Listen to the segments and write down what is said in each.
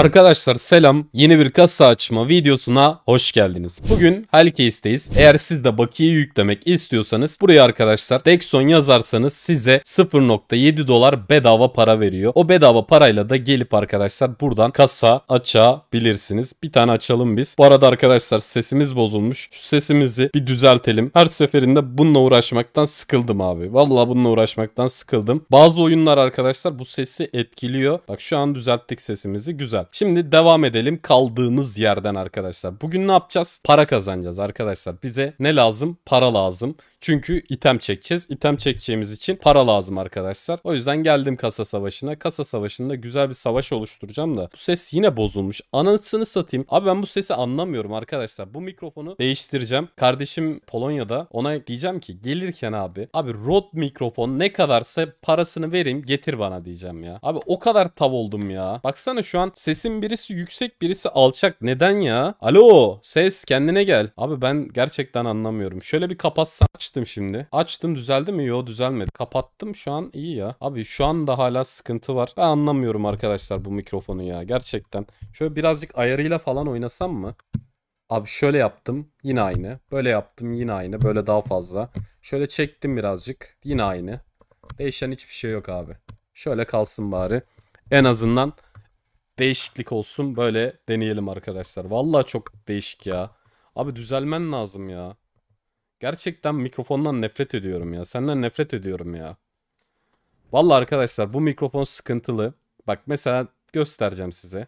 Arkadaşlar selam. Yeni bir kasa açma videosuna hoş geldiniz. Bugün Hellcase'deyiz. Eğer siz de bakiye yüklemek istiyorsanız buraya arkadaşlar Dexon yazarsanız size 0.7 dolar bedava para veriyor. O bedava parayla da gelip arkadaşlar buradan kasa açabilirsiniz. Bir tane açalım biz. Bu arada arkadaşlar sesimiz bozulmuş. Şu sesimizi bir düzeltelim. Her seferinde bununla uğraşmaktan sıkıldım abi. Vallahi bununla uğraşmaktan sıkıldım. Bazı oyunlar arkadaşlar bu sesi etkiliyor. Bak şu an düzelttik sesimizi. Güzel. Şimdi devam edelim kaldığımız yerden arkadaşlar. Bugün ne yapacağız? Para kazanacağız arkadaşlar. Bize ne lazım? Para lazım. Çünkü item çekeceğiz. İtem çekeceğimiz için para lazım arkadaşlar. O yüzden geldim kasa savaşına. Kasa savaşında güzel bir savaş oluşturacağım da. Bu ses yine bozulmuş. Anasını satayım. Abi ben bu sesi anlamıyorum arkadaşlar. Bu mikrofonu değiştireceğim. Kardeşim Polonya'da ona diyeceğim ki gelirken abi. Abi Rod mikrofon ne kadarsa parasını vereyim getir bana diyeceğim ya. Abi o kadar tav oldum ya. Baksana şu an sesin birisi yüksek birisi alçak. Neden ya? Alo ses kendine gel. Abi ben gerçekten anlamıyorum. Şöyle bir kapatsam açtım şimdi. Açtım düzeldi mi? Yo düzelmedi. Kapattım şu an iyi ya. Abi şu anda hala sıkıntı var. Ben anlamıyorum arkadaşlar bu mikrofonu ya gerçekten. Şöyle birazcık ayarıyla falan oynasam mı? Abi şöyle yaptım yine aynı. Böyle yaptım yine aynı. Böyle daha fazla. Şöyle çektim birazcık. Yine aynı. Değişen hiçbir şey yok abi. Şöyle kalsın bari. En azından değişiklik olsun. Böyle deneyelim arkadaşlar. Vallahi çok değişik ya. Abi düzelmen lazım ya. Gerçekten mikrofondan nefret ediyorum ya. Senden nefret ediyorum ya. Valla arkadaşlar bu mikrofon sıkıntılı. Bak mesela göstereceğim size.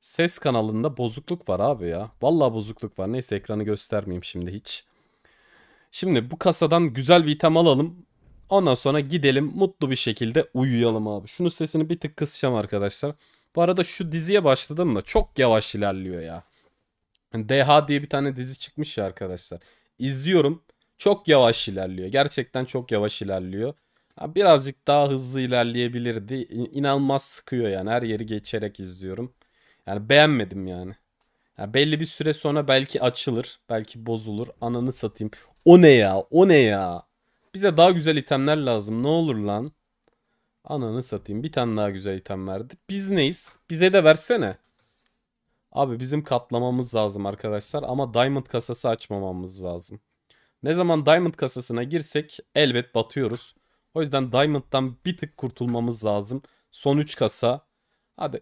Ses kanalında bozukluk var abi ya. Valla bozukluk var. Neyse ekranı göstermeyeyim şimdi hiç. Şimdi bu kasadan güzel bir item alalım. Ondan sonra gidelim mutlu bir şekilde uyuyalım abi. Şunu sesini bir tık kısacağım arkadaşlar. Bu arada şu diziye başladım da çok yavaş ilerliyor ya. DH diye bir tane dizi çıkmış ya arkadaşlar izliyorum. Çok yavaş ilerliyor. Gerçekten çok yavaş ilerliyor. Birazcık daha hızlı ilerleyebilirdi. İnanılmaz sıkıyor yani. Her yeri geçerek izliyorum. Yani beğenmedim yani. yani belli bir süre sonra belki açılır. Belki bozulur. Ananı satayım. O ne ya? O ne ya? Bize daha güzel itemler lazım. Ne olur lan? Ananı satayım. Bir tane daha güzel item verdi. Biz neyiz? Bize de versene. Abi bizim katlamamız lazım arkadaşlar ama diamond kasası açmamamız lazım. Ne zaman diamond kasasına girsek elbet batıyoruz. O yüzden diamond'dan bir tık kurtulmamız lazım. Son 3 kasa. Hadi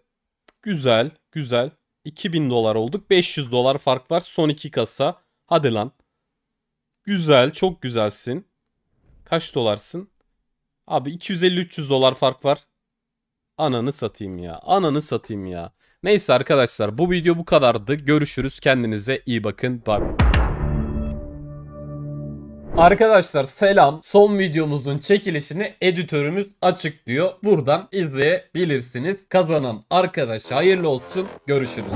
güzel güzel. 2000 dolar olduk. 500 dolar fark var. Son 2 kasa. Hadi lan. Güzel çok güzelsin. Kaç dolarsın? Abi 250-300 dolar fark var. Ananı satayım ya. Ananı satayım ya. Neyse arkadaşlar bu video bu kadardı. Görüşürüz. Kendinize iyi bakın. Bye. Arkadaşlar selam. Son videomuzun çekilişini editörümüz açıklıyor. Buradan izleyebilirsiniz. Kazanan arkadaş hayırlı olsun. Görüşürüz.